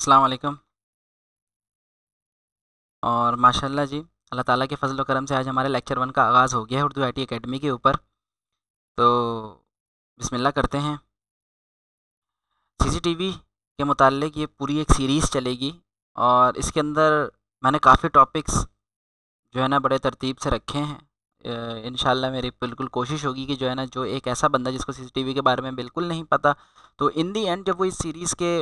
असलकम और माशाल्लाह जी अल्लाह ताला के फजल करम से आज हमारे लेक्चर वन का आगाज़ हो गया है उर्दू आईटी एकेडमी के ऊपर तो बिस्मिल्लाह करते हैं सीसीटीवी के मतलब ये पूरी एक सीरीज़ चलेगी और इसके अंदर मैंने काफ़ी टॉपिक्स जो है ना बड़े तरतीब से रखे हैं इन मेरी बिल्कुल कोशिश होगी कि जो है ना जो एक ऐसा बंदा जिसको सीसीटीवी के बारे में बिल्कुल नहीं पता तो इन दी एंड जब वो इस सीरीज़ के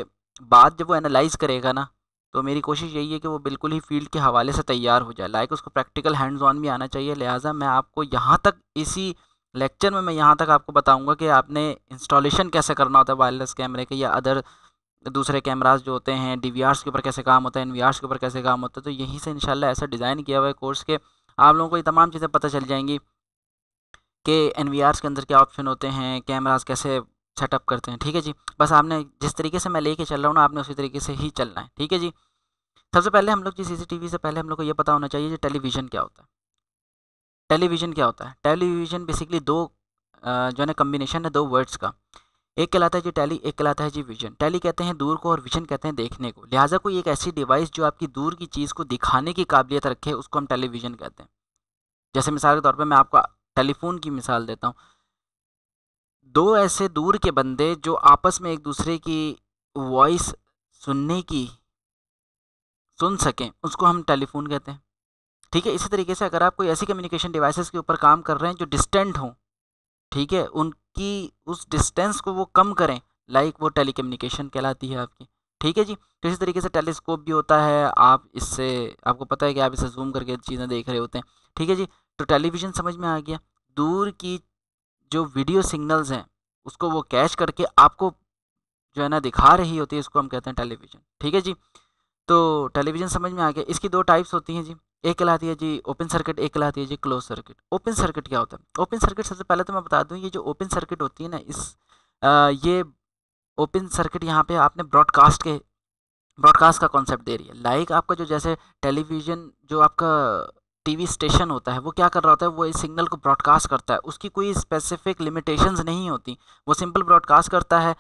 बाद जब वो एनालाइज करेगा ना तो मेरी कोशिश यही है कि वो बिल्कुल ही फील्ड के हवाले से तैयार हो जाए लाइक उसको प्रैक्टिकल हैंड्स ऑन भी आना चाहिए लिहाजा मैं आपको यहाँ तक इसी लेक्चर में मैं यहाँ तक आपको बताऊँगा कि आपने इंस्टॉलेशन कैसे करना होता है वायरलेस कैमरे के या अदर दूसरे कैमराज जो होते हैं डी के ऊपर कैसे काम होता है एन के ऊपर कैसे काम होता है तो यहीं से इनशाला ऐसा डिज़ाइन किया हुआ है कोर्स के आप लोगों को ये तमाम चीज़ें पता चल जाएंगी कि एन के अंदर क्या ऑप्शन होते हैं कैमराज कैसे सेटअप करते हैं ठीक है जी बस आपने जिस तरीके से मैं लेके चल रहा हूँ ना आपने उसी तरीके से ही चलना है ठीक है जी सबसे पहले हम लोग जी सीसीटीवी से पहले हम लोग को ये पता होना चाहिए कि टेलीविज़न क्या होता है टेलीविज़न क्या होता है टेलीविज़न बेसिकली दो जो है ना कम्बिनेशन है दो वर्ड्स का एक कहलाता है जी टेली एक कहलाता है जी विजन टेली कहते हैं दूर को और विजन कहते हैं देखने को लिहाजा कोई एक ऐसी डिवाइस जो आपकी दूर की चीज़ को दिखाने की काबिलियत रखे उसको हम टेलीविज़न कहते हैं जैसे मिसाल के तौर पर मैं आपको टेलीफोन की मिसाल देता हूँ दो ऐसे दूर के बंदे जो आपस में एक दूसरे की वॉइस सुनने की सुन सकें उसको हम टेलीफोन कहते हैं ठीक है इसी तरीके से अगर आप कोई ऐसी कम्युनिकेशन डिवाइसेस के ऊपर काम कर रहे हैं जो डिस्टेंट हों ठीक है उनकी उस डिस्टेंस को वो कम करें लाइक वो टेली कम्युनिकेशन कहलाती है आपकी ठीक है जी तो इसी तरीके से टेलीस्कोप भी होता है आप इससे आपको पता है कि आप इसे जूम करके चीज़ें देख रहे होते हैं ठीक है जी तो टेलीविज़न समझ में आ गया दूर की जो वीडियो सिग्नल्स हैं उसको वो कैच करके आपको जो है ना दिखा रही होती है इसको हम कहते हैं टेलीविज़न ठीक है जी तो टेलीविज़न समझ में आ गया इसकी दो टाइप्स होती हैं जी एक कहलाती है जी ओपन सर्किट एक कहलाती है जी क्लोज सर्किट ओपन सर्किट क्या होता है ओपन सर्किट सबसे पहले तो मैं बता दूँ ये जो ओपन सर्किट होती है ना इस आ, ये ओपन सर्किट यहाँ पे आपने ब्रॉडकास्ट के ब्रॉडकास्ट का कॉन्सेप्ट दे रही है लाइक like आपका जो जैसे टेलीविज़न जो आपका टीवी स्टेशन होता है वो क्या कर रहा होता है वो इस सिग्नल को ब्रॉडकास्ट करता है उसकी कोई स्पेसिफिक लिमिटेशंस नहीं होती वो सिंपल ब्रॉडकास्ट करता है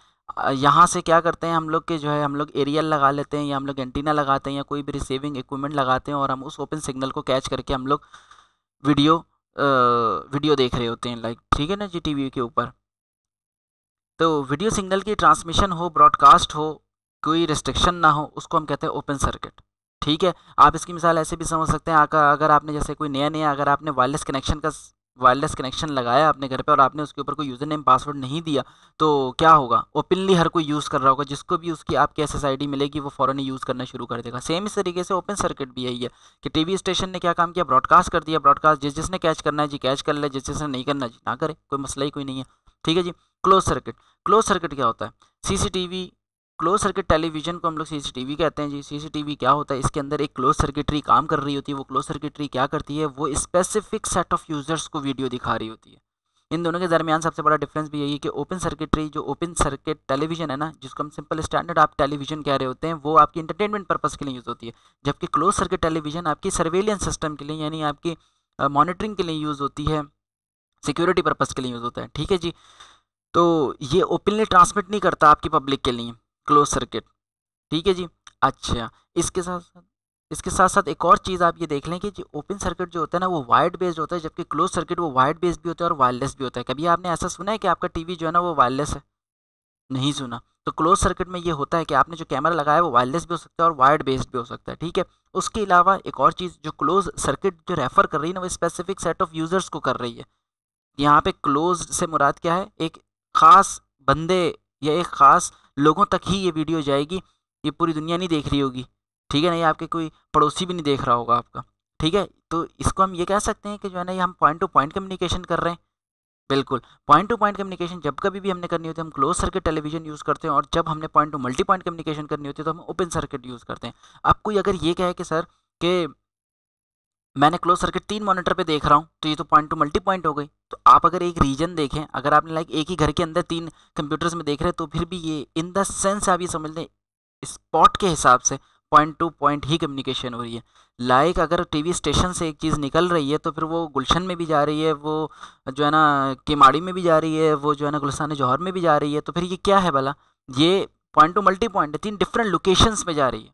यहाँ से क्या करते हैं हम लोग के जो है हम लोग एरियल लगा लेते हैं या हम लोग एंटीना लगाते हैं या कोई भी रिसीविंग इक्विपमेंट लगाते हैं और हम उस ओपन सिग्नल को कैच करके हम लोग वीडियो वीडियो देख रहे होते हैं लाइक ठीक है ना जी टी के ऊपर तो वीडियो सिग्नल की ट्रांसमिशन हो ब्रॉडकास्ट हो कोई रिस्ट्रिक्शन ना हो उसको हम कहते हैं ओपन सर्किट ठीक है आप इसकी मिसाल ऐसे भी समझ सकते हैं अगर आपने जैसे कोई नया नया अगर आपने वायरलेस कनेक्शन का वायरलेस कनेक्शन लगाया अपने घर पे और आपने उसके ऊपर कोई यूज़र नेम पासवर्ड नहीं दिया तो क्या होगा ओपनली हर कोई यूज़ कर रहा होगा जिसको भी उसकी आपके एस एस मिलेगी वो फ़ौरन ही यूज़ करना शुरू कर देगा सेम इस तरीके से ओपन सर्किट भी यही है कि टीवी स्टेशन ने क्या काम किया ब्रॉडकास्ट कर दिया ब्रॉडकास्ट जिस जिसने कैच करना है जी कैच कर ले जिस जिसने नहीं करना जी ना करे कोई मसला ही कोई नहीं है ठीक है जी क्लोज सर्किट क्लोज सर्किट क्या होता है सी क्लोज सर्किट टेलीविजन को हम लोग सीसीटीवी कहते हैं जी सीसीटीवी क्या होता है इसके अंदर एक क्लोज सर्किटरी काम कर रही होती है वो क्लोज सर्किटरी क्या करती है वो स्पेसिफिक सेट ऑफ यूज़र्स को वीडियो दिखा रही होती है इन दोनों के दरमियान सबसे बड़ा डिफरेंस भी यही है कि ओपन सर्किटरी जो ओपन सर्किट टेलीविजन है ना जिसको हम सिंपल स्टैंडर्ड आप टेलीविजन कह रहे होते हैं वो आपकी इंटरटेनमेंट पर्पज़ के लिए यूज़ होती है जबकि क्लोज सर्किट टेलीविजन आपकी सर्वेलियंस सिस्टम के लिए यानी आपकी मॉनिटरिंग के लिए यूज़ होती है सिक्योरिटी पर्पज़ के लिए यूज़ होता है ठीक है जी तो ये ओपनली ट्रांसमिट नहीं करता आपकी पब्लिक के लिए क्लोज सर्किट ठीक है जी अच्छा इसके साथ साथ इसके साथ साथ एक और चीज़ आप ये देख लें कि जो ओपन सर्किट जो होता है ना वो वायर्ड बेस्ड होता है जबकि क्लोज सर्किट वो वायर्ड बेस्ड भी होता है और वायरलेस भी होता है कभी आपने ऐसा सुना है कि आपका टीवी जो है ना वो वायरलेस है नहीं सुना तो क्लोज सर्किट में ये होता है कि आपने जो कैमरा लगाया है वो वायरलेस भी हो सकता है और वायर्ड बेस्ड भी हो सकता है ठीक है उसके अलावा एक और चीज़ जो क्लोज सर्किट जो रेफर कर रही है ना वो स्पेसिफिक सेट ऑफ यूज़र्स को कर रही है यहाँ पे क्लोज से मुराद क्या है एक ख़ास बंदे या एक ख़ास लोगों तक ही ये वीडियो जाएगी ये पूरी दुनिया नहीं देख रही होगी ठीक है ना ये आपके कोई पड़ोसी भी नहीं देख रहा होगा आपका ठीक है तो इसको हम ये कह सकते हैं कि जो है ना ये हम पॉइंट टू पॉइंट कम्युनिकेशन कर रहे हैं बिल्कुल पॉइंट टू पॉइंट कम्युनिकेशन जब कभी भी हमने करनी होती है हम क्लोज सर्किट टेलीविजन यूज़ करते हैं और जब हमने point to multi point communication करनी होती है तो हम ओपन सर्किट यूज़ करते हैं अब कोई अगर ये कहे कि सर कि मैंने क्लोज सर्किट तीन मॉनिटर पे देख रहा हूँ तो ये तो पॉइंट टू मल्टी पॉइंट हो गई तो आप अगर एक रीजन देखें अगर आपने लाइक एक ही घर के अंदर तीन कंप्यूटर्स में देख रहे हैं तो फिर भी ये इन द सेंस आप ये समझ लें स्पॉट के हिसाब से पॉइंट टू पॉइंट ही कम्युनिकेशन हो रही है लाइक अगर टीवी स्टेशन से एक चीज़ निकल रही है तो फिर वो गुलशन में भी जा रही है वो जो है ना केमाड़ी में भी जा रही है वो जो है ना गुलसान जौहर में भी जा रही है तो फिर ये क्या है भला ये पॉइंट टू मल्टी पॉइंट तीन डिफरेंट लोकेशंस में जा रही है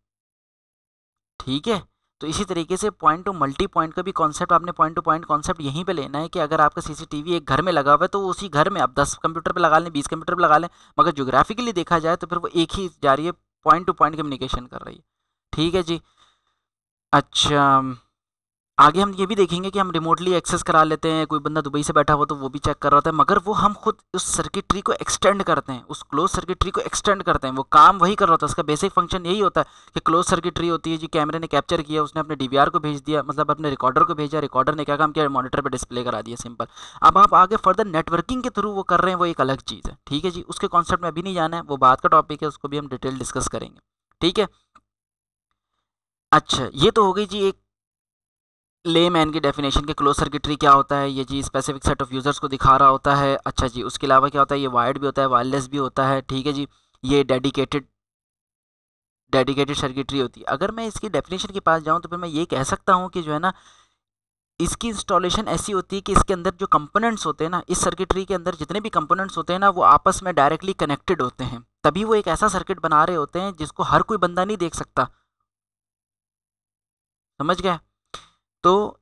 ठीक है तो इसी तरीके से पॉइंट टू मल्टी पॉइंट का भी कॉन्सेप्ट आपने पॉइंट टू पॉइंट कॉन्सेप्ट यहीं पे लेना है कि अगर आपका सीसीटीवी एक घर में लगा हुआ है तो उसी घर में आप दस कंप्यूटर पे लगा लें बीस कंप्यूटर पे लगा लें मगर जोग्राफिकली देखा जाए तो फिर वो एक ही जा रही है पॉइंट टू पॉइंट कम्युनिकेशन कर रही है ठीक है जी अच्छा आगे हम ये भी देखेंगे कि हम रिमोटली एक्सेस करा लेते हैं कोई बंदा दुबई से बैठा हुआ तो वो भी चेक कर रहा था मगर वो हम खुद उस सर्किटरी को एक्सटेंड करते हैं उस क्लोज सर्किटरी को एक्सटेंड करते हैं वो काम वही कर रहा था उसका बेसिक फंक्शन यही होता है कि क्लोज सर्किटरी होती है जी कैमरे ने कैप्चर किया उसने अपने डी को भेज दिया मतलब अपने रिकॉर्डर को भेजा रिकॉर्डर ने क्या काम किया मॉनिटर पर डिस्प्ले करा दिया सिंपल अब आप आगे फर्दर नेटवर्किंग के थ्रू वो कर रहे हैं वो एक अलग चीज़ है ठीक है जी उसके कॉन्सेप्ट में अभी नहीं जाना है वो बात का टॉपिक है उसको भी हम डिटेल डिस्कस करेंगे ठीक है अच्छा ये तो हो गई जी एक ले मैन की डेफिनेशन के क्लोज सर्किटरी क्या होता है ये जी स्पेसिफिक सेट ऑफ यूज़र्स को दिखा रहा होता है अच्छा जी उसके अलावा क्या होता है ये वायर्ड भी होता है वायरलेस भी होता है ठीक है जी ये डेडिकेटेड डेडिकेटेड सर्किटरी होती है अगर मैं इसकी डेफिनेशन के पास जाऊँ तो फिर मैं ये कह सकता हूँ कि जो है ना इसकी इंस्टॉलेशन ऐसी होती है कि इसके अंदर जो कंपोनेंट्स होते हैं ना इस सर्किटरी के अंदर जितने भी कंपोनेंट्स होते हैं ना वो आपस में डायरेक्टली कनेक्टेड होते हैं तभी वो एक ऐसा सर्किट बना रहे होते हैं जिसको हर कोई बंदा नहीं देख सकता समझ गया तो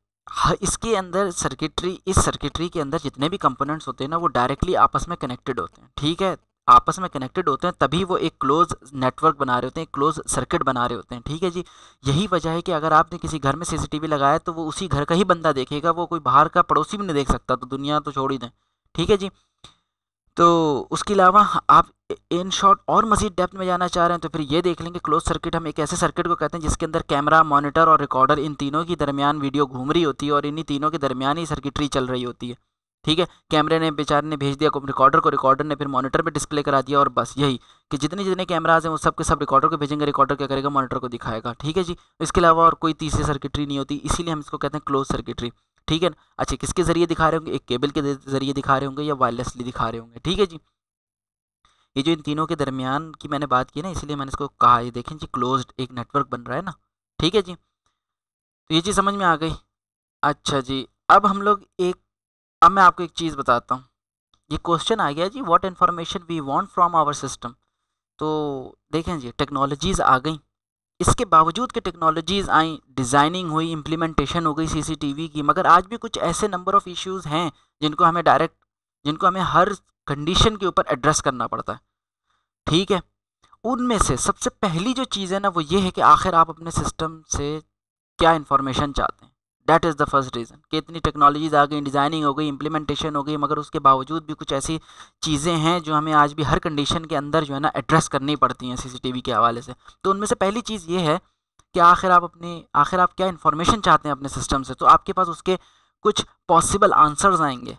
इसके अंदर सर्किटरी इस सर्किटरी के अंदर जितने भी कंपोनेंट्स होते हैं ना वो डायरेक्टली आपस में कनेक्टेड होते हैं ठीक है आपस में कनेक्टेड होते हैं तभी वो एक क्लोज नेटवर्क बना रहे होते हैं क्लोज सर्किट बना रहे होते हैं ठीक है जी यही वजह है कि अगर आपने किसी घर में सीसीटीवी लगाया तो वो उसी घर का ही बंदा देखेगा वो कोई बाहर का पड़ोसी भी नहीं देख सकता तो दुनिया तो छोड़ ही दें ठीक है जी तो उसके अलावा आप इन शॉर्ट और मजीद डेप्थ में जाना चाह रहे हैं तो फिर ये देख लेंगे क्लोज सर्किट हम एक ऐसे सर्किट को कहते हैं जिसके अंदर कैमरा मॉनिटर और रिकॉर्डर इन तीनों की दरमियान वीडियो घूम रही होती है और इन्हीं तीनों के दरमियान ही सर्किटरी चल रही होती है ठीक है कैमरे ने बेचारे ने भेज दिया रिकॉर्डर को रिकॉर्डर ने फिर मॉनिटर पर डिस्प्ले करा दिया और बस यही कि जितने जितने कैमराज हैं वो सब के सब रिकॉर्डर को भेजेंगे रिकॉर्डर क्या करेगा मॉनिटर को दिखाएगा ठीक है जी इसके अलावा और कोई तीसरी सर्किटरी नहीं होती इसीलिए हम इसको कहते हैं क्लोज सर्किटरी ठीक है अच्छा किसके ज़रिए दिखा रहे होंगे एक केबल के ज़रिए दिखा रहे होंगे या वायरलेसली दिखा रहे होंगे ठीक है जी ये जो इन तीनों के दरमियान की मैंने बात की ना इसलिए मैंने इसको कहा ये देखें जी क्लोज एक नेटवर्क बन रहा है ना ठीक है जी तो ये चीज़ समझ में आ गई अच्छा जी अब हम लोग एक अब मैं आपको एक चीज़ बताता हूँ ये क्वेश्चन आ गया जी what information we want from our system तो देखें जी टेक्नोलॉजीज़ आ गई इसके बावजूद के टेक्नोलॉजीज़ आई डिज़ाइनिंग हुई इम्प्लीमेंटेशन हो गई सीसीटीवी की मगर आज भी कुछ ऐसे नंबर ऑफ़ इश्यूज़ हैं जिनको हमें डायरेक्ट जिनको हमें हर कंडीशन के ऊपर एड्रेस करना पड़ता है ठीक है उनमें से सबसे पहली जो चीज़ है ना वो ये है कि आखिर आप अपने सिस्टम से क्या इन्फॉर्मेशन चाहते हैं that is the first reason कि इतनी टेक्नोलॉजीज आ गई डिज़ाइनिंग हो गई इम्प्लीमेंटेशन हो गई मगर उसके बावजूद भी कुछ ऐसी चीज़ें हैं जो हमें आज भी हर कंडीशन के अंदर जो है ना एड्रेस करनी पड़ती हैं सीसीटीवी के हवाले से तो उनमें से पहली चीज़ ये है कि आखिर आप अपनी आखिर आप क्या इन्फॉर्मेशन चाहते हैं अपने सिस्टम से तो आपके पास उसके कुछ पॉसिबल आंसर्स आएंगे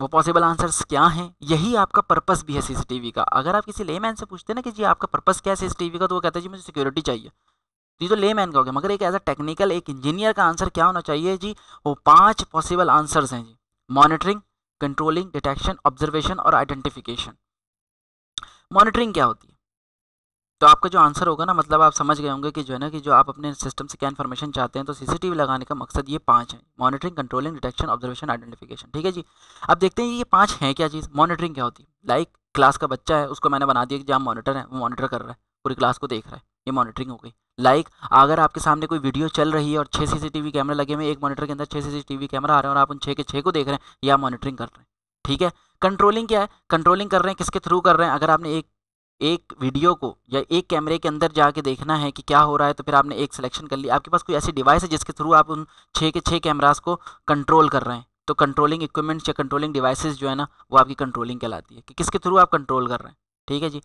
वो पॉसिबल आंसर्स क्या हैं यही आपका पर्पस भी है सीसीटीवी का अगर आप किसी लेमैन से पूछते ना कि जी आपका पर्पस क्या है सीसीटीवी का तो वो कहता है जी मुझे सिक्योरिटी चाहिए जी तो लेमैन तो का हो गया मगर एक एज अ टेक्निकल एक इंजीनियर का आंसर क्या होना चाहिए जी वो पांच पॉसिबल आंसर्स हैं जी मॉनिटरिंग कंट्रोलिंग डिटेक्शन ऑब्जर्वेशन और आइडेंटिफिकेशन मॉनिटरिंग क्या होती है तो आपका जो आंसर होगा ना मतलब आप समझ गए होंगे कि जो है ना कि जो आप अपने सिस्टम से क्या इन्फॉर्मेशन चाहते हैं तो सीसीटीवी लगाने का मकसद ये पांच है monitoring controlling detection observation identification ठीक है जी अब देखते हैं ये पांच हैं क्या चीज़ मॉनिटरिंग क्या होती है लाइक क्लास का बच्चा है उसको मैंने बना दिया कि जहाँ मॉनिटर है वो मॉनिटर कर रहा है पूरी क्लास को देख रहा है ये मॉनिटरिंग हो गई लाइक अगर आपके सामने कोई वीडियो चल रही है और छः सीसीटीवी कैमरे लगे हुए एक मॉनिटर के अंदर छः सीसीटीवी कैमरा आ रहे हैं और आप उन छः के छः को देख रहे हैं या मॉनिटरिंग कर रहे हैं ठीक है कंट्रोलिंग क्या है कंट्रोलिंग कर रहे हैं किसके थ्रू कर रहे हैं अगर आपने एक एक वीडियो को या एक कैमरे के अंदर जाके देखना है कि क्या हो रहा है तो फिर आपने एक सिलेक्शन कर लिया आपके पास कोई ऐसी डिवाइस है जिसके थ्रू आप उन छः के छः कैमराज को कंट्रोल कर रहे हैं तो कंट्रोलिंग इक्विपमेंट्स या कंट्रोलिंग डिवाइसेस जो है ना वो आपकी कंट्रोलिंग कहलाती है कि किसके थ्रू आप कंट्रोल कर रहे हैं ठीक है जी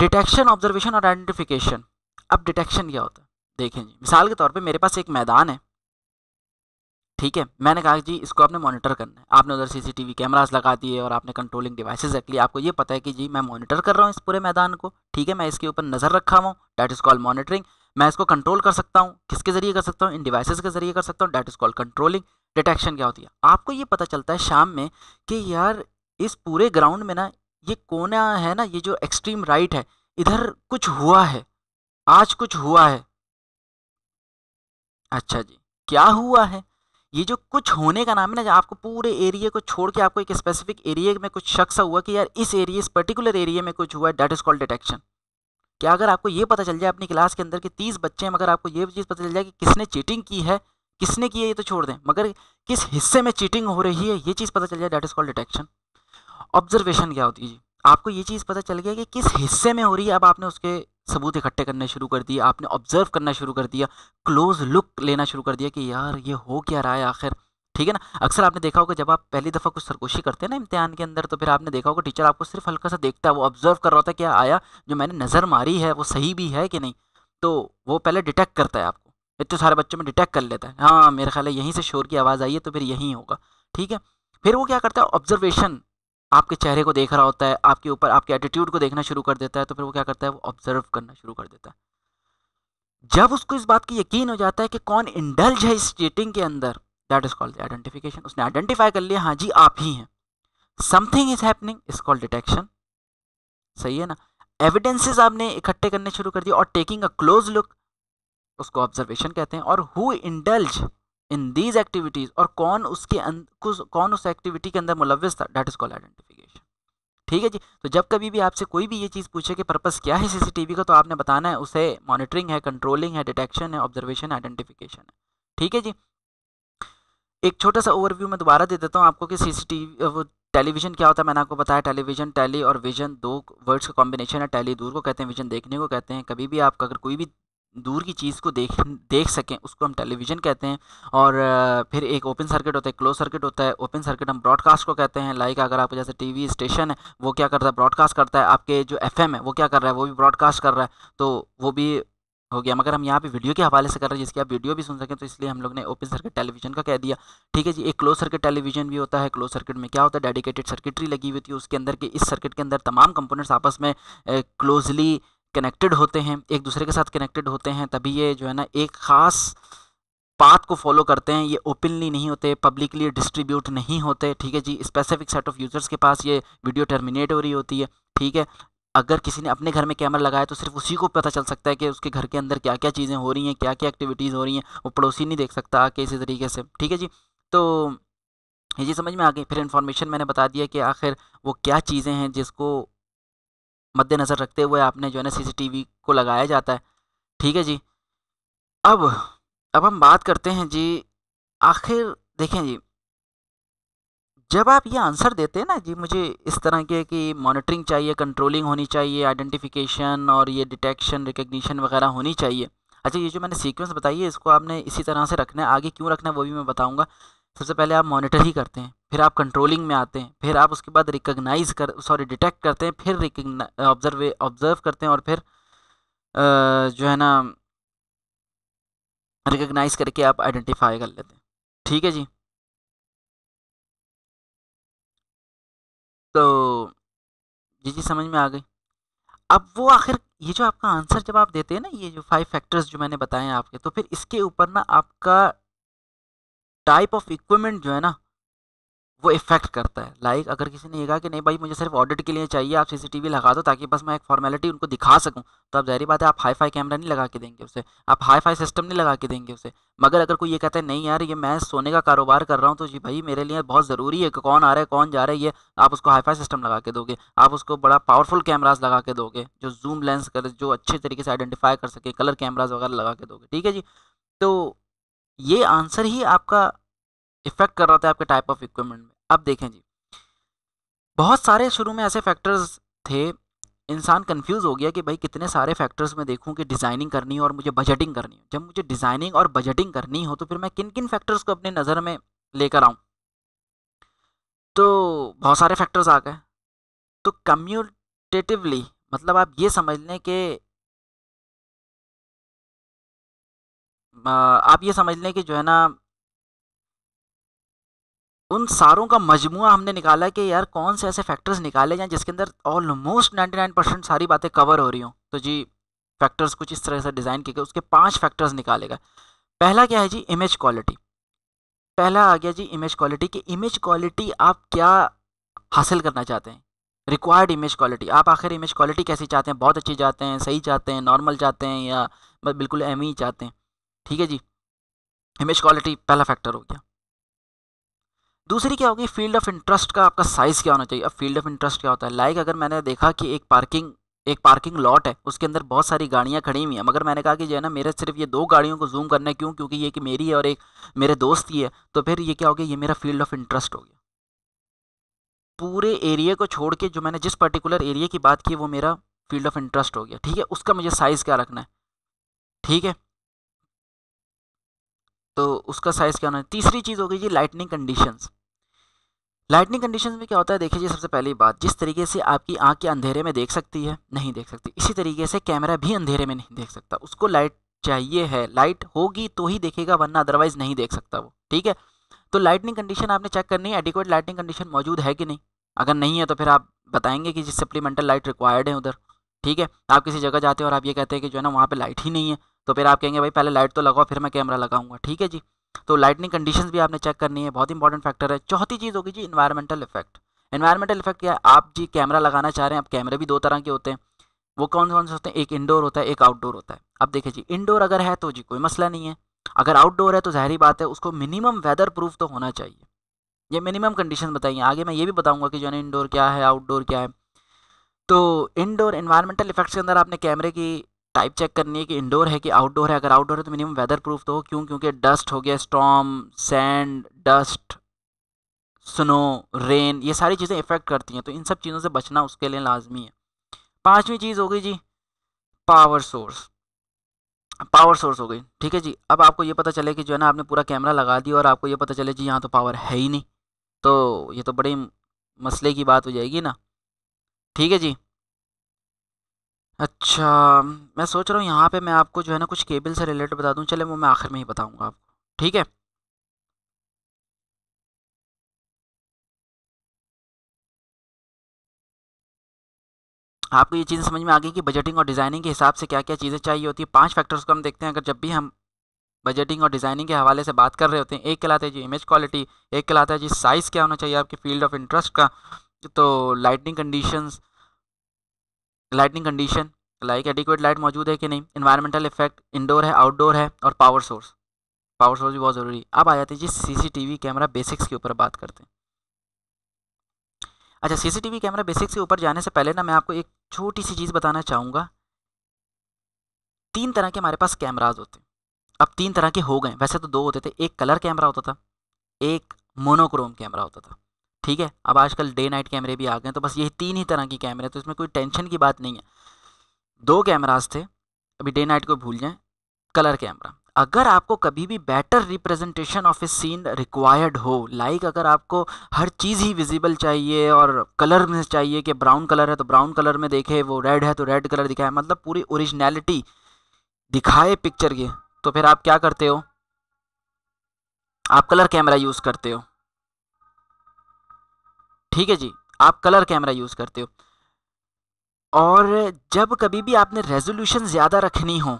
डिटेक्शन ऑब्जर्वेशन और आइडेंटिफिकेशन अब डिटेक्शन क्या होता है देखें जी मिसाल के तौर पर मेरे पास एक मैदान है ठीक है मैंने कहा जी इसको आपने मॉनिटर करना है आपने उधर सीसीटीवी कैमरास लगा दिए और आपने कंट्रोलिंग डिवाइसेस रख लिए आपको ये पता है कि जी मैं मॉनिटर कर रहा हूँ इस पूरे मैदान को ठीक है मैं इसके ऊपर नज़र रखा हुआ हूँ डैट इज़ कॉल मॉनिटरिंग मैं इसको कंट्रोल कर सकता हूँ किसके ज़रिए कर सकता हूँ इन डिवाइसेज के ज़रिए कर सकता हूँ that is call controlling detection क्या होती है आपको ये पता चलता है शाम में कि यार इस पूरे ग्राउंड में ना ये कोना है ना ये जो एक्सट्रीम राइट है इधर कुछ हुआ है आज कुछ हुआ है अच्छा जी क्या हुआ है ये जो कुछ होने का नाम है ना आपको पूरे एरिया को छोड़ के आपको एक स्पेसिफिक एरिया में कुछ शख्स हुआ कि यार इस एरिया इस पर्टिकुलर एरिया में कुछ हुआ है डैट इज़ कॉल्ड डिटेक्शन क्या अगर आपको ये पता चल जाए अपनी क्लास के अंदर कि तीस बच्चे हैं मगर आपको ये चीज़ पता चल जाए कि किसने चीटिंग की है किसने की है ये तो छोड़ दें मगर किस हिस्से में चीटिंग हो रही है ये चीज़ पता चल जाए that is called detection observation क्या होती है जी आपको ये चीज़ पता चल गया कि किस हिस्से में हो रही है अब आपने उसके सबूत इकट्ठे करने शुरू कर दिए आपने ऑब्जर्व करना शुरू कर दिया क्लोज लुक लेना शुरू कर दिया कि यार ये हो क्या रहा है आखिर ठीक है ना अक्सर आपने देखा होगा जब आप पहली दफ़ा कुछ सरकोशी करते हैं ना इम्तिहान के अंदर तो फिर आपने देखा होगा टीचर आपको सिर्फ हल्का सा देखता है वो ऑब्जर्व कर रहा होता है क्या आया जो मैंने नज़र मारी है वो सही भी है कि नहीं तो वो पहले डिटेक्ट करता है आपको इतने तो सारे बच्चों में डिटेक्ट कर लेता है हाँ मेरे ख्याल है यहीं से शोर की आवाज़ आई है तो फिर यहीं होगा ठीक है फिर वो क्या करता है ऑब्जर्वेशन आपके चेहरे को देख रहा होता है आपके ऊपर आपके एटीट्यूड को देखना शुरू कर देता है तो फिर वो क्या करता है वो ऑब्जर्व करना शुरू कर देता है जब उसको इस बात की यकीन हो जाता है कि कौन इंडल्ज है इस चीटिंग के अंदर दैट इज कॉल्ड आइडेंटिफिकेशन उसने आइडेंटिफाई कर लिया हाँ जी आप ही हैं something is happening is called detection सही है ना एविडेंसेज आपने इकट्ठे करने शुरू कर दिए और टेकिंग अ क्लोज लुक उसको ऑब्जर्वेशन कहते हैं और who indulge in these activities और कौन उसके अं, कौन उस एक्टिविटी के अंदर मुलविस था डेट इज कॉल आइडेंटिफिकेशन ठीक है जी तो जब कभी भी आपसे कोई भी ये चीज़ पूछे कि पर्पज क्या है सीसीटीवी का तो आपने बताना है उसे मॉनिटरिंग है कंट्रोलिंग है डिटेक्शन है ऑब्जर्वेशन आइडेंटिफिकेशन है ठीक है जी एक छोटा सा ओवरव्यू मैं दोबारा दे देता हूँ आपको कि सीसीटीवी वो टेलीविजन क्या होता है मैंने आपको बताया टेलीविजन टेली और विजन दो वर्ड्स का कॉम्बिनेशन है टेली दूर को कहते हैं विजन देखने को कहते हैं कभी भी आपका अगर कोई भी दूर की चीज़ को देख देख सकें उसको हम टेलीविज़न कहते हैं और फिर एक ओपन सर्किट होता है क्लोज सर्किट होता है ओपन सर्किट हम ब्रॉडकास्ट को कहते हैं लाइक अगर आप जैसे टीवी स्टेशन है वो क्या करता है ब्रॉडकास्ट करता है आपके जो एफएम है वो क्या कर रहा है वो भी ब्रॉडकास्ट कर रहा है तो वो भी हो गया मगर हम यहाँ पे वीडियो के हवाले से कर रहे हैं जिसकी आप वीडियो भी सुन सकें तो इसलिए हम लोग ने ओपन सर्किट टेलीविजन का कह दिया ठीक है जी एक क्लोज सर्किट टेलीविजन भी होता है क्लोज सर्किट में क्या होता है डेडिकेटेड सर्किटरी लगी हुई थी उसके अंदर के इस सर्किट के अंदर तमाम कंपोनेंट्स आपस में क्लोजली कनेक्टेड होते हैं एक दूसरे के साथ कनेक्टेड होते हैं तभी ये जो है ना एक ख़ास पाथ को फॉलो करते हैं ये ओपनली नहीं होते पब्लिकली डिस्ट्रीब्यूट नहीं होते ठीक है जी स्पेसिफिक सेट ऑफ यूज़र्स के पास ये वीडियो टर्मिनेट हो रही होती है ठीक है अगर किसी ने अपने घर में कैमरा लगाया तो सिर्फ उसी को पता चल सकता है कि उसके घर के अंदर क्या क्या चीज़ें हो रही हैं क्या क्या एक्टिविटीज़ हो रही हैं वो पड़ोसी नहीं देख सकता आके इसी तरीके से ठीक है जी तो ये समझ में आ गई फिर इन्फॉर्मेशन मैंने बता दिया कि आखिर वो क्या चीज़ें हैं जिसको मद्देनज़र रखते हुए आपने जो है ना सीसीटीवी को लगाया जाता है ठीक है जी अब अब हम बात करते हैं जी आखिर देखें जी जब आप ये आंसर देते हैं ना जी मुझे इस तरह के कि मॉनिटरिंग चाहिए कंट्रोलिंग होनी चाहिए आइडेंटिफिकेशन और ये डिटेक्शन रिकग्निशन वगैरह होनी चाहिए अच्छा ये जो मैंने सीक्वेंस बताई है इसको आपने इसी तरह से रखना है आगे क्यों रखना है वो भी मैं बताऊँगा सबसे पहले आप मॉनिटर ही करते हैं फिर आप कंट्रोलिंग में आते हैं फिर आप उसके बाद रिकग्नाइज कर सॉरी डिटेक्ट करते हैं फिर ऑब्जर्व ऑब्जर्व करते हैं और फिर जो है ना रिकग्नाइज करके आप आइडेंटिफाई कर लेते हैं ठीक है जी तो जी जी समझ में आ गई अब वो आखिर ये जो आपका आंसर जब आप देते हैं ना ये जो फाइव फैक्टर्स जो मैंने बताए हैं आपके तो फिर इसके ऊपर ना आपका टाइप ऑफ इक्विपमेंट जो है ना वो इफेक्ट करता है लाइक like, अगर किसी ने ये कहा कि नहीं भाई मुझे सिर्फ ऑडिट के लिए चाहिए आप सीसीटीवी लगा दो ताकि बस मैं एक फॉर्मेलिटी उनको दिखा सकूं तो आप जहरी बात है आप हाई फाई कैमरा नहीं लगा के देंगे उसे आप हाई फाई सिस्टम नहीं लगा के देंगे उसे मगर अगर कोई ये कहता है नहीं यार ये मैं सोने का कारोबार कर रहा हूँ तो जी भाई मेरे लिए बहुत ज़रूरी है कि कौन आ रहा है कौन जा रहा है ये आप उसको हाई फाई सिस्टम लगा के दोगे आप उसको बड़ा पावरफुल कैमराज लगा के दोगे जो जूम लेंस कर जो अच्छे तरीके से आइडेंटिफाई कर सके कलर कैमराज वगैरह लगा के दोगे ठीक है जी तो ये आंसर ही आपका इफेक्ट कर रहा था आपके टाइप ऑफ इक्विपमेंट में अब देखें जी बहुत सारे शुरू में ऐसे फैक्टर्स थे इंसान कंफ्यूज हो गया कि भाई कितने सारे फैक्टर्स में देखूं कि डिज़ाइनिंग करनी हो और मुझे बजटिंग करनी हो जब मुझे डिज़ाइनिंग और बजटिंग करनी हो तो फिर मैं किन किन फैक्टर्स को अपनी नज़र में लेकर आऊँ तो बहुत सारे फैक्टर्स आ गए तो कम्यूटेटिवली मतलब आप ये समझ लें कि आप ये समझ लें कि जो है ना उन सारों का मजमू हमने निकाला कि यार कौन से ऐसे फैक्टर्स निकाले जाएँ जिसके अंदर ऑलमोस्ट 99 परसेंट सारी बातें कवर हो रही हों तो जी फैक्टर्स कुछ इस तरह से डिज़ाइन किए गए उसके पांच फैक्टर्स निकालेगा पहला क्या है जी इमेज क्वालिटी पहला आ गया जी इमेज क्वालिटी कि इमेज क्वालिटी आप क्या हासिल करना चाहते हैं रिक्वायर्ड इमेज क्वालिटी आप आखिर इमेज क्वालिटी कैसी चाहते हैं बहुत अच्छी चाहते हैं सही चाहते हैं नॉर्मल चाहते हैं या बिल्कुल एम ही चाहते हैं ठीक है जी इमेज क्वालिटी पहला फैक्टर हो गया दूसरी क्या होगी फील्ड ऑफ इंटरेस्ट का आपका साइज़ क्या होना चाहिए अब फील्ड ऑफ इंटरेस्ट क्या होता है लाइक like अगर मैंने देखा कि एक पार्किंग एक पार्किंग लॉट है उसके अंदर बहुत सारी गाड़ियाँ खड़ी हुई हैं मगर मैंने कहा कि जो है ना मेरे सिर्फ ये दो गाड़ियों को जूम करना है क्यों क्योंकि ये कि मेरी है और एक मेरे दोस्त की है तो फिर ये क्या हो गया ये मेरा फील्ड ऑफ इंटरेस्ट हो गया पूरे एरिया को छोड़ के जो मैंने जिस पर्टिकुलर एरिया की बात की वो मेरा फील्ड ऑफ इंटरेस्ट हो गया ठीक है उसका मुझे साइज़ क्या रखना है ठीक है तो उसका साइज़ क्या होना है तीसरी चीज़ हो गई जी लाइटनिंग कंडीशंस लाइटनिंग कंडीशन में क्या होता है देखिए जी सबसे पहली बात जिस तरीके से आपकी आँख के अंधेरे में देख सकती है नहीं देख सकती इसी तरीके से कैमरा भी अंधेरे में नहीं देख सकता उसको लाइट चाहिए है लाइट होगी तो ही देखेगा वरना अदरवाइज़ नहीं देख सकता वो ठीक है तो लाइटनिंग कंडीशन आपने चेक करनी है एडिकुएट लाइटनिंग कंडीशन मौजूद है कि नहीं अगर नहीं है तो फिर आप बताएंगे कि जिस सप्लीमेंटल लाइट रिक्वायर्ड है उधर ठीक है आप किसी जगह जाते हो और आप ये कहते हैं कि जो है ना वहाँ पर लाइट ही नहीं है तो फिर आप कहेंगे भाई पहले लाइट तो लगाओ फिर मैं कैमरा लगाऊंगा ठीक है जी तो लाइटनिंग कंडीशंस भी आपने चेक करनी है बहुत इंपॉर्टेंट फैक्टर है चौथी चीज़ होगी जी इन्वायरमेंटल इफेक्ट इन्वायरमेंटल इफेक्ट क्या है आप जी कैमरा लगाना चाह रहे हैं आप कैमरे भी दो तरह के होते हैं वो कौन कौन से होते हैं एक इंडोर होता है एक आउटडोर होता है अब देखिए जी इंडोर अगर है तो जी कोई मसला नहीं है अगर आउटडोर है तो जहरी बात है उसको मिनिमम वेदर प्रूफ तो होना चाहिए ये मिनिमम कंडीशन बताइए आगे मैं ये भी बताऊंगा कि जो है इंडोर क्या है आउटडोर क्या है तो इनडोर इन्वायरमेंटल इफेक्ट्स के अंदर आपने कैमरे की टाइप चेक करनी है कि इंडोर है कि आउटडोर है अगर आउटडोर है तो मिनिमम वेदर प्रूफ तो हो क्यों क्योंकि डस्ट हो गया storm sand dust snow rain ये सारी चीज़ें इफ़ेक्ट करती हैं तो इन सब चीज़ों से बचना उसके लिए लाजमी है पाँचवीं चीज़ हो गई जी पावर सोर्स पावर सोर्स हो गई ठीक है जी अब आपको ये पता चले कि जो है ना आपने पूरा कैमरा लगा दिया और आपको ये पता चले जी यहाँ तो पावर है ही नहीं तो ये तो बड़े मसले की बात हो जाएगी ना ठीक है जी अच्छा मैं सोच रहा हूँ यहाँ पे मैं आपको जो है ना कुछ केबल से रिलेटेड बता दूँ चले वो मैं आखिर में ही बताऊँगा आपको ठीक है आपको ये चीज़ें समझ में आ गई कि बजटिंग और डिज़ाइनिंग के हिसाब से क्या क्या चीज़ें चाहिए होती है पांच फैक्टर्स को हम देखते हैं अगर जब भी हम बजटिंग और डिज़ाइनिंग के हवाले से बात कर रहे होते हैं एक कहलाता है जी इमेज क्वालिटी एक कहलाता है जी साइज़ क्या होना चाहिए आपके फील्ड ऑफ इंटरेस्ट का तो lightning conditions lightning condition like adequate light मौजूद है कि नहीं इन्वायरमेंटल इफेक्ट इंडोर है आउटडोर है और पावर सोर्स पावर सोर्स भी बहुत ज़रूरी है अब आ जाते हैं जी सीसीटीवी कैमरा बेसिक्स के ऊपर बात करते हैं अच्छा सीसीटीवी कैमरा बेसिक्स के ऊपर जाने से पहले ना मैं आपको एक छोटी सी चीज़ बताना चाहूँगा तीन तरह के हमारे पास कैमराज होते हैं अब तीन तरह के हो गए वैसे तो दो होते थे एक कलर कैमरा होता था एक मोनोक्रोम कैमरा होता था ठीक है अब आजकल डे नाइट कैमरे भी आ गए तो बस यही तीन ही तरह की कैमरे तो इसमें कोई टेंशन की बात नहीं है दो कैमराज थे अभी डे नाइट को भूल जाएं कलर कैमरा अगर आपको कभी भी better representation of a scene required हो लाइक like अगर आपको हर चीज़ ही विजिबल चाहिए और कलर में चाहिए कि ब्राउन कलर है तो ब्राउन कलर में देखे वो रेड है तो रेड कलर दिखाए मतलब पूरी ओरिजिनलिटी दिखाए पिक्चर की तो फिर आप क्या करते हो आप कलर कैमरा यूज़ करते हो ठीक है जी आप कलर कैमरा यूज़ करते हो और जब कभी भी आपने रेजोल्यूशन ज़्यादा रखनी हो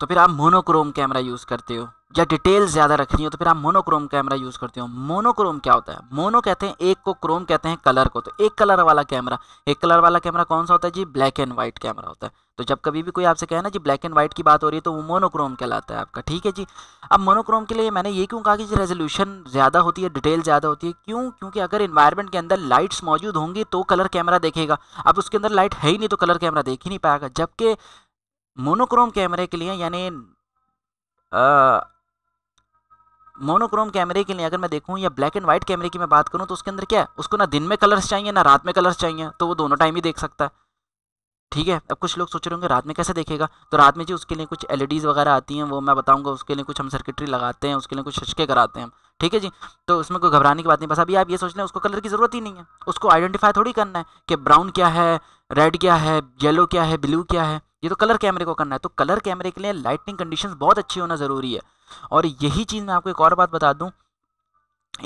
तो फिर आप मोनोक्रोम कैमरा यूज़ करते हो या डिटेल ज़्यादा रखनी हो तो फिर आप मोनोक्रोम कैमरा यूज़ करते हो मोनोक्रोम क्या होता है मोनो कहते हैं एक को क्रोम कहते हैं कलर को तो एक कलर वाला कैमरा एक कलर वाला कैमरा कौन सा होता है जी ब्लैक एंड व्हाइट कैमरा होता है तो जब कभी भी कोई आपसे कहे ना जी ब्लैक एंड व्हाइट की बात हो रही है तो वो मोनोक्रोम कहलाता है आपका ठीक है जी अब मोनोक्रोम के लिए मैंने ये क्यों कहा कि रेजोल्यूशन ज़्यादा होती है डिटेल ज़्यादा होती है क्यों क्योंकि अगर इन्वायरमेंट के अंदर लाइट्स मौजूद होंगी तो कलर कैमरा देखेगा अब उसके अंदर लाइट है ही नहीं तो कलर कैमरा देख ही नहीं पाएगा जबकि मोनोक्रोम कैमरे के लिए यानी मोनोक्रोम कैमरे के लिए अगर मैं देखूँ या ब्लैक एंड व्हाइट कैमरे की मैं बात करूँ तो उसके अंदर क्या है उसको ना दिन में कलर्स चाहिए ना रात में कलर्स चाहिए तो वो दोनों टाइम ही देख सकता है ठीक है अब कुछ लोग सोच रहे होंगे रात में कैसे देखेगा तो रात में जी उसके लिए कुछ एल वगैरह आती हैं वो मैं बताऊंगा उसके लिए कुछ हम सर्किटरी लगाते हैं उसके लिए कुछ छचके कराते हैं ठीक है जी तो उसमें कोई घबराने की बात नहीं बस अभी आप ये सोच हैं उसको कलर की ज़रूरत ही नहीं है उसको आइडेंटिफाई थोड़ी करना है कि ब्राउन क्या है रेड क्या है येलो क्या है ब्लू क्या है ये तो कलर कैमरे को करना है तो कलर कैमरे के लिए लाइटिंग कंडीशन बहुत अच्छी होना ज़रूरी है और यही चीज़ मैं आपको एक और बात बता दूँ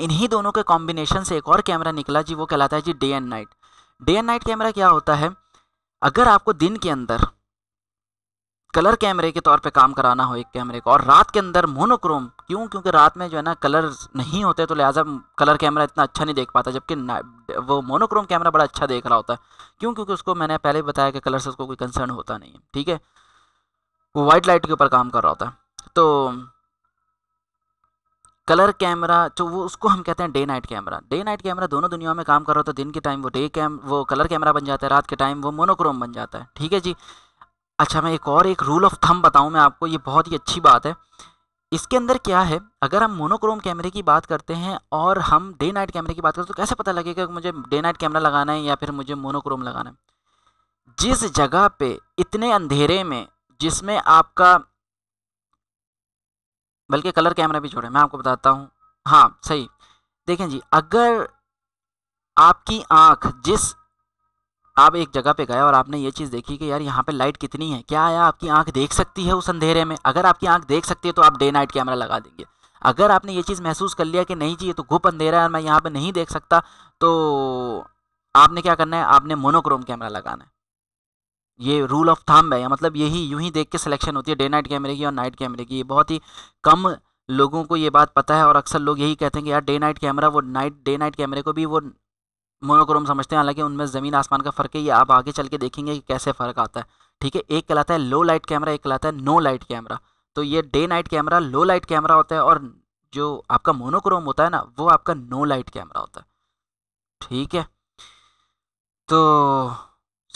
इन्हीं दोनों के कॉम्बिनेशन से एक और कैमरा निकला जी वो कहलाता है जी day and night day and night camera क्या होता है अगर आपको दिन के अंदर कलर कैमरे के तौर पे काम कराना हो एक कैमरे को और रात के अंदर मोनोक्रोम क्यों क्योंकि रात में जो है ना कलर नहीं होते तो लिहाजा कलर कैमरा इतना अच्छा नहीं देख पाता जबकि वो मोनोक्रोम कैमरा बड़ा अच्छा देख रहा होता है क्यों क्योंकि उसको मैंने पहले बताया कि कलर से उसको कोई कंसर्न होता नहीं है ठीक है वो वाइट लाइट के ऊपर काम कर रहा होता है तो कलर कैमरा जो वो उसको हम कहते हैं day night camera day night camera दोनों दुनिया में काम कर रहा होता है दिन के टाइम वो डे कैम वो कलर कैमरा बन जाता है रात के टाइम वो मोनोक्रोम बन जाता है ठीक है जी अच्छा मैं एक और एक रूल ऑफ थम बताऊँ मैं आपको ये बहुत ही अच्छी बात है इसके अंदर क्या है अगर हम मोनोक्रोम कैमरे की बात करते हैं और हम डे नाइट कैमरे की बात करते हैं तो कैसे पता लगेगा कि मुझे डे नाइट कैमरा लगाना है या फिर मुझे मोनोक्रोम लगाना है जिस जगह पे इतने अंधेरे में जिसमें आपका बल्कि कलर कैमरा भी छोड़े मैं आपको बताता हूँ हाँ सही देखें जी अगर आपकी आँख जिस आप एक जगह पे गए और आपने ये चीज़ देखी कि यार यहाँ पे लाइट कितनी है क्या आया आपकी आंख देख सकती है उस अंधेरे में अगर आपकी आंख देख सकती है तो आप डे नाइट कैमरा लगा देंगे अगर आपने ये चीज़ महसूस कर लिया कि नहीं जी ये तो घुप अंधेरा है मैं यहाँ पे नहीं देख सकता तो आपने क्या करना है आपने मोनोक्रोम कैमरा लगाना है ये रूल ऑफ थंब है या मतलब यही यूं ही देख के सिलेक्शन होती है डे नाइट कैमरे की और नाइट कैमरे की ये बहुत ही कम लोगों को ये बात पता है और अक्सर लोग यही कहते हैं कि यार डे नाइट कैमरा वो नाइट डे नाइट कैमरे को भी वो मोनोक्रोम समझते हैं हालांकि उनमें ज़मीन आसमान का फ़र्क है ये आप आगे चल के देखेंगे कि कैसे फ़र्क आता है ठीक है एक कहलाता है लो लाइट कैमरा एक कहलाता है नो लाइट कैमरा तो ये day night camera low light camera होता है और जो आपका मोनोक्रोम होता है ना वो आपका नो लाइट कैमरा होता है ठीक है तो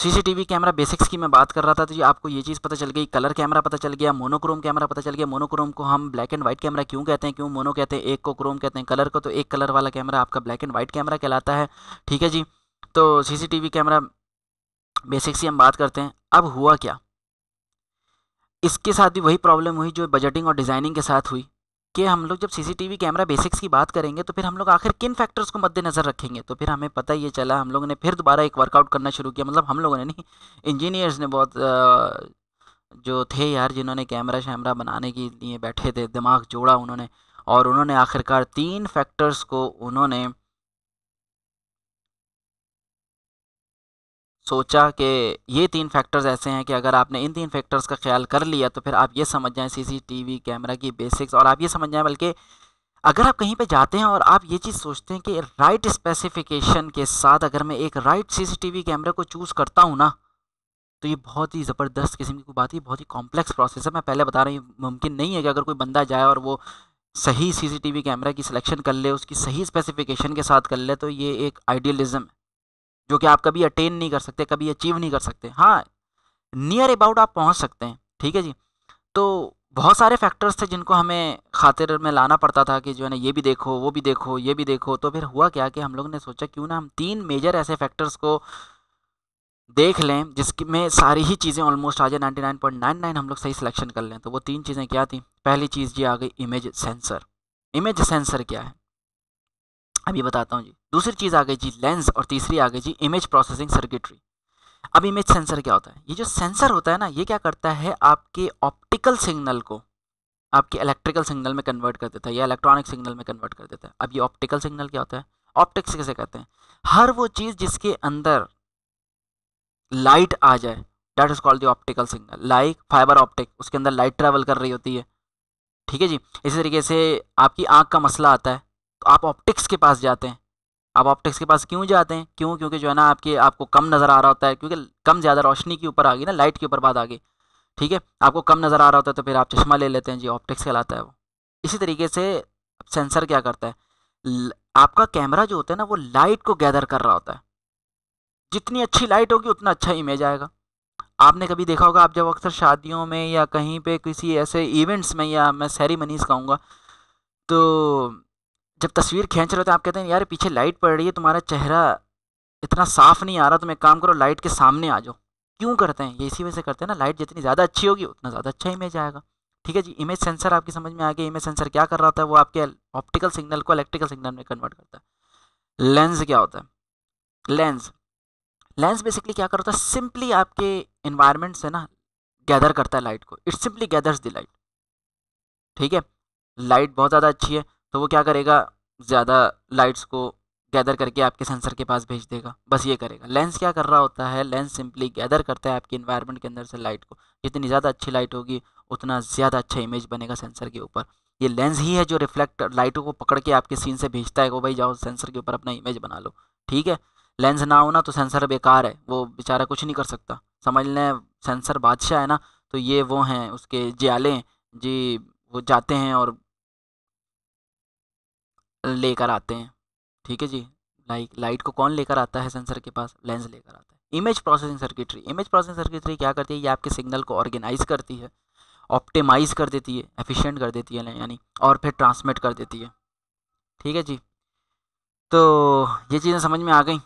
सीसीटीवी कैमरा बेसिक्स की मैं बात कर रहा था तो ये आपको ये चीज़ पता चल गई कलर कैमरा पता चल गया मोनोक्रोम कैमरा पता चल गया मोनोक्रोम को हम ब्लैक एंड व्हाइट कैमरा क्यों कहते हैं क्यों मोनो कहते हैं एक को क्रोम कहते हैं कलर को तो एक कलर वाला कैमरा आपका ब्लैक एंड व्हाइट कैमरा कहलाता है ठीक है जी तो सीसीटीवी कैमरा बेसिक्स की हम बात करते हैं अब हुआ क्या इसके साथ भी वही प्रॉब्लम हुई जो बजटिंग और डिज़ाइनिंग के साथ हुई कि हम लोग जब सीसीटीवी कैमरा बेसिक्स की बात करेंगे तो फिर हम लोग आखिर किन फैक्टर्स को मद्देनज़र रखेंगे तो फिर हमें पता ये चला हम लोगों ने फिर दोबारा एक वर्कआउट करना शुरू किया मतलब हम लोगों ने नहीं इंजीनियर्स ने बहुत जो थे यार जिन्होंने कैमरा शैमरा बनाने के लिए बैठे थे दिमाग जोड़ा उन्होंने और उन्होंने आखिरकार तीन फैक्टर्स को उन्होंने सोचा कि ये तीन फैक्टर्स ऐसे हैं कि अगर आपने इन तीन फैक्टर्स का ख्याल कर लिया तो फिर आप ये समझ जाएं सीसीटीवी कैमरा की बेसिक्स और आप ये समझ जाएं बल्कि अगर आप कहीं पे जाते हैं और आप ये चीज़ सोचते हैं कि राइट स्पेसिफिकेशन के साथ अगर मैं एक राइट सीसीटीवी कैमरे को चूज़ करता हूँ ना तो ये बहुत ही ज़बरदस्त किस्म की बात है बहुत ही कॉम्प्लेक्स प्रोसेस है मैं पहले बता रही हूँ मुमकिन नहीं है कि अगर कोई बंदा जाए और वो सही सीसीटीवी कैमरा की सिलेक्शन कर ले उसकी सही स्पेसिफिकेशन के साथ कर ले तो ये एक आइडियलिज़म है जो कि आप कभी अटेन नहीं कर सकते कभी अचीव नहीं कर सकते हाँ नियर अबाउट आप पहुँच सकते हैं ठीक है जी तो बहुत सारे फैक्टर्स थे जिनको हमें खातिर में लाना पड़ता था कि जो है ना ये भी देखो वो भी देखो ये भी देखो तो फिर हुआ क्या कि हम लोग ने सोचा क्यों ना हम तीन मेजर ऐसे फैक्टर्स को देख लें जिसमें सारी ही चीज़ें ऑलमोस्ट आ जाए ninety nine point nine nine हम लोग सही सिलेक्शन कर लें तो वो तीन चीज़ें क्या थी पहली चीज़ जी आ गई इमेज सेंसर इमेज सेंसर क्या है अभी बताता हूँ जी दूसरी चीज़ आ गई जी लेंस और तीसरी आ गई जी इमेज प्रोसेसिंग सर्किटरी अब इमेज सेंसर क्या होता है ये जो सेंसर होता है ना ये क्या करता है आपके ऑप्टिकल सिग्नल को आपके इलेक्ट्रिकल सिग्नल में कन्वर्ट कर देता है या इलेक्ट्रॉनिक सिग्नल में कन्वर्ट कर देता है अब ये ऑप्टिकल सिग्नल क्या होता है ऑप्टिक्स कैसे कहते हैं हर वो चीज़ जिसके अंदर लाइट आ जाए that is called the optical signal like fibre optic उसके अंदर लाइट ट्रैवल कर रही होती है ठीक है जी इसी तरीके से आपकी आँख का मसला आता है तो आप ऑप्टिक्स के पास जाते हैं आप ऑप्टिक्स के पास क्यों जाते हैं क्यों क्योंकि जो है ना आपके आपको कम नज़र आ रहा होता है क्योंकि कम ज़्यादा रोशनी के ऊपर आ गई ना लाइट के ऊपर बात आ गई ठीक है आपको कम नज़र आ रहा होता है तो फिर आप चश्मा ले लेते हैं जी ऑप्टिक्स कहलाता है वो इसी तरीके से सेंसर क्या करता है आपका कैमरा जो होता है ना वो लाइट को गैदर कर रहा होता है जितनी अच्छी लाइट होगी उतना अच्छा इमेज आएगा आपने कभी देखा होगा आप जब अक्सर शादियों में या कहीं पे किसी ऐसे इवेंट्स में या मैं सेरेमनीज कहूँगा तो जब तस्वीर खींच रहे थे आप कहते हैं यार पीछे लाइट पड़ रही है तुम्हारा चेहरा इतना साफ नहीं आ रहा तुम तो एक काम करो लाइट के सामने आ जाओ क्यों करते हैं ये इसी वजह से करते हैं ना लाइट जितनी ज़्यादा अच्छी होगी उतना ज़्यादा अच्छा इमेज आएगा ठीक है जी इमेज सेंसर आपकी समझ में आ गया इमेज सेंसर क्या कर रहा था वो आपके ऑप्टिकल सिग्नल को इलेक्ट्रिकल सिग्नल में कन्वर्ट करता है लेंस क्या होता है लेंस लेंस बेसिकली क्या करता है सिंपली आपके इन्वायरमेंट से ना गैदर करता है लाइट को it simply gathers the light ठीक है लाइट बहुत ज़्यादा अच्छी है तो वो क्या करेगा ज़्यादा लाइट्स को गैदर करके आपके सेंसर के पास भेज देगा बस ये करेगा लेंस क्या कर रहा होता है लेंस सिंपली गैदर करता है आपकी इन्वायरमेंट के अंदर से लाइट को जितनी ज़्यादा अच्छी लाइट होगी उतना ज़्यादा अच्छा इमेज बनेगा सेंसर के ऊपर ये लेंस ही है जो रिफ्लेक्ट लाइटों को पकड़ के आपके सीन से भेजता है वो भाई जाओ सेंसर के ऊपर अपना इमेज बना लो ठीक है लेंस ना हो ना तो सेंसर बेकार है वो बेचारा कुछ नहीं कर सकता समझ लें सेंसर बादशाह है ना तो ये वो हैं उसके जियाले जी वो जाते हैं और लेकर आते हैं ठीक है जी लाइक लाइट को कौन लेकर आता है सेंसर के पास लेंस लेकर आता है image processing circuitry image processing circuitry क्या करती है ये आपके सिग्नल को ऑर्गेनाइज करती है ऑप्टिमाइज कर देती है एफिशिएंट कर देती है यानी और फिर ट्रांसमिट कर देती है ठीक है जी तो ये चीज़ें समझ में आ गई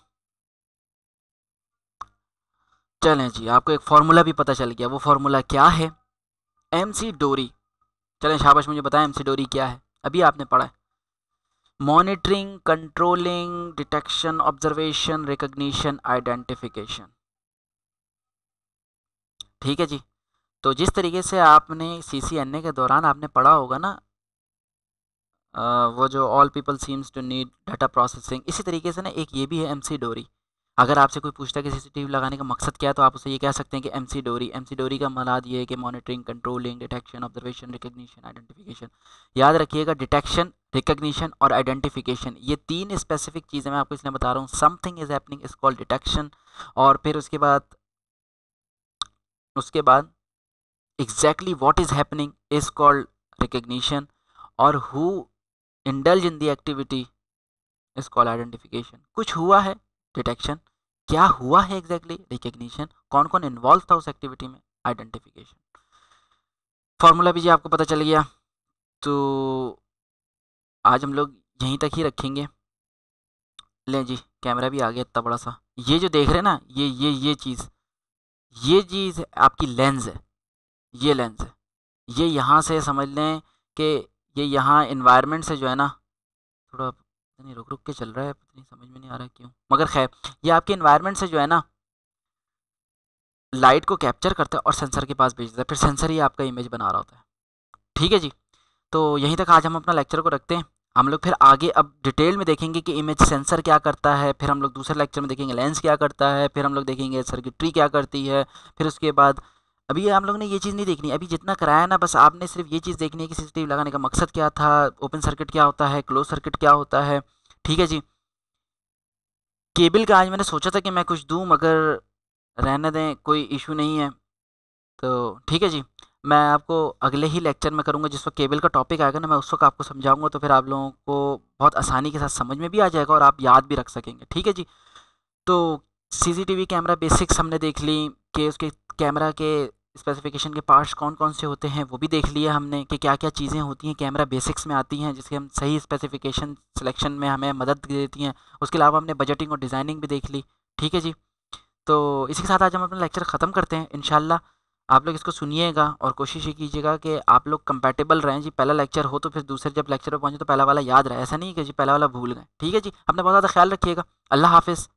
चलें जी आपको एक फार्मूला भी पता चल गया वो फार्मूला क्या है एम सी डोरी चलें शाबाश मुझे बताएं एम सी डोरी क्या है अभी आपने पढ़ा है monitoring controlling detection observation recognition identification ठीक है जी तो जिस तरीके से आपने सी सी एन ए के दौरान आपने पढ़ा होगा ना वो जो all people seems to need data processing इसी तरीके से ना एक ये भी है एम सी डोरी अगर आपसे कोई पूछता है कि सीसीटीवी लगाने का मकसद क्या है तो आप उसे ये कह सकते हैं कि एमसी डोरी एमसी डोरी का मलाद ये है कि monitoring controlling detection observation recognition identification याद रखिएगा डिटेक्शन रिकग्निशन और आइडेंटिफिकेशन ये तीन स्पेसिफिक चीज़ें मैं आपको इसलिए बता रहा हूँ something is happening is called detection और फिर उसके बाद उसके बाद exactly what is happening is called recognition और who indulge in the activity is call identification कुछ हुआ है डिटेक्शन क्या हुआ है एग्जैक्टली रिकग्निशन कौन कौन इन्वॉल्व था उस एक्टिविटी में आइडेंटिफिकेशन फार्मूला भी जी आपको पता चल गया तो आज हम लोग यहीं तक ही रखेंगे लें जी कैमरा भी आ गया इतना बड़ा सा ये जो देख रहे हैं ना ये ये ये चीज़ ये चीज़ आपकी लेंस है ये लेंस है ये यहाँ से समझ लें कि ये यहाँ इन्वायरमेंट से जो है ना थोड़ा नहीं रुक रुक के चल रहा है पता नहीं समझ में नहीं आ रहा है क्यों मगर खैर ये आपके इन्वायरमेंट से जो है ना लाइट को कैप्चर करता है और सेंसर के पास देता है फिर सेंसर ही आपका इमेज बना रहा होता है ठीक है जी तो यहीं तक आज हम अपना लेक्चर को रखते हैं हम लोग फिर आगे अब डिटेल में देखेंगे कि इमेज सेंसर क्या करता है फिर हम लोग दूसरे लेक्चर में देखेंगे लेंस क्या करता है फिर हम लोग देखेंगे सर्किट्री क्या करती है फिर उसके बाद अभी हम लोग ने ये चीज़ नहीं देखनी अभी जितना कराया ना बस आपने सिर्फ ये चीज़ देखनी है कि सीसीटीवी लगाने का मकसद क्या था ओपन सर्किट क्या होता है क्लोज सर्किट क्या होता है ठीक है जी केबल का आज मैंने सोचा था कि मैं कुछ दूँ मगर रहने दें कोई इशू नहीं है तो ठीक है जी मैं आपको अगले ही लेक्चर में करूँगा जिस वक्त केबल का टॉपिक आएगा ना मैं उस वक्त आपको समझाऊँगा तो फिर आप लोगों को बहुत आसानी के साथ समझ में भी आ जाएगा और आप याद भी रख सकेंगे ठीक है जी तो सीसीटीवी कैमरा बेसिक्स हमने देख ली कि उसके कैमरा के स्पेसिफिकेशन के पार्ट्स कौन कौन से होते हैं वो भी देख लिया हमने कि क्या क्या चीज़ें होती हैं कैमरा बेसिक्स में आती हैं जिसके हम सही स्पेसिफिकेशन सिलेक्शन में हमें मदद देती हैं उसके अलावा हमने बजटिंग और डिज़ाइनिंग भी देख ली ठीक है जी तो इसी के साथ आज हम अपना लेक्चर ख़त्म करते हैं इन आप लोग इसको सुनिएगा और कोशिश ये कीजिएगा कि आप लोग कंपेटेबल रहें जी पहला लेक्चर हो तो फिर दूसरे जब लेक्चर पर पहुँचे तो पहला वाला याद रहे ऐसा नहीं कि जी पहला वाला भूल गए ठीक है जी अपना बहुत ज़्यादा ख्याल रखिएगा अल्लाह हाफिज़